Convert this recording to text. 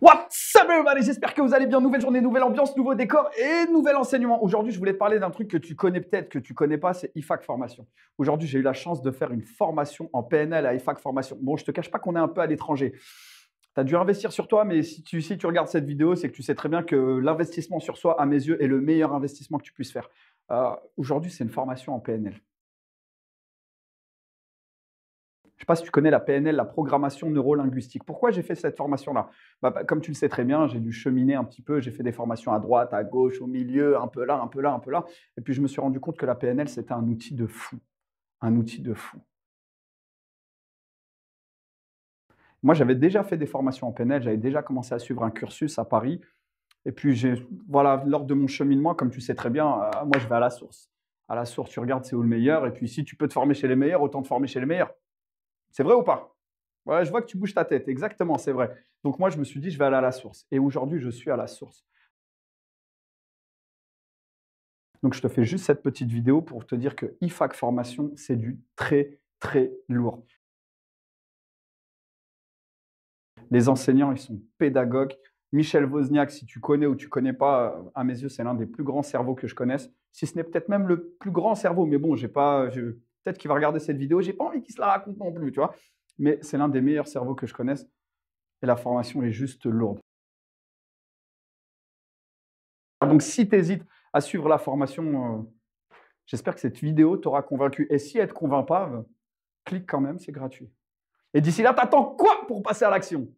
What's up everybody, j'espère que vous allez bien. Nouvelle journée, nouvelle ambiance, nouveau décor et nouvel enseignement. Aujourd'hui, je voulais te parler d'un truc que tu connais peut-être, que tu connais pas, c'est IFAC Formation. Aujourd'hui, j'ai eu la chance de faire une formation en PNL à IFAC Formation. Bon, je te cache pas qu'on est un peu à l'étranger. Tu as dû investir sur toi, mais si tu, si tu regardes cette vidéo, c'est que tu sais très bien que l'investissement sur soi, à mes yeux, est le meilleur investissement que tu puisses faire. Euh, aujourd'hui, c'est une formation en PNL. Je ne sais pas si tu connais la PNL, la programmation neurolinguistique. Pourquoi j'ai fait cette formation-là bah, bah, Comme tu le sais très bien, j'ai dû cheminer un petit peu. J'ai fait des formations à droite, à gauche, au milieu, un peu là, un peu là, un peu là. Et puis je me suis rendu compte que la PNL, c'était un outil de fou. Un outil de fou. Moi, j'avais déjà fait des formations en PNL, j'avais déjà commencé à suivre un cursus à Paris. Et puis, voilà, lors de mon cheminement, comme tu sais très bien, euh, moi, je vais à la source. À la source, tu regardes c'est où le meilleur. Et puis, si tu peux te former chez les meilleurs, autant te former chez les meilleurs. C'est vrai ou pas je vois que tu bouges ta tête. Exactement, c'est vrai. Donc moi, je me suis dit, je vais aller à la source. Et aujourd'hui, je suis à la source. Donc je te fais juste cette petite vidéo pour te dire que IFAC Formation, c'est du très, très lourd. Les enseignants, ils sont pédagogues. Michel Wozniak, si tu connais ou tu connais pas, euh, à mes yeux, c'est l'un des plus grands cerveaux que je connaisse. Si ce n'est peut-être même le plus grand cerveau, mais bon, j'ai pas, peut-être qu'il va regarder cette vidéo, j'ai pas envie qu'il se la raconte non plus, tu vois. Mais c'est l'un des meilleurs cerveaux que je connaisse et la formation est juste lourde. Donc si tu hésites à suivre la formation, euh, j'espère que cette vidéo t'aura convaincu. Et si elle ne te convainc pas, euh, clique quand même, c'est gratuit. Et d'ici là, t'attends quoi pour passer à l'action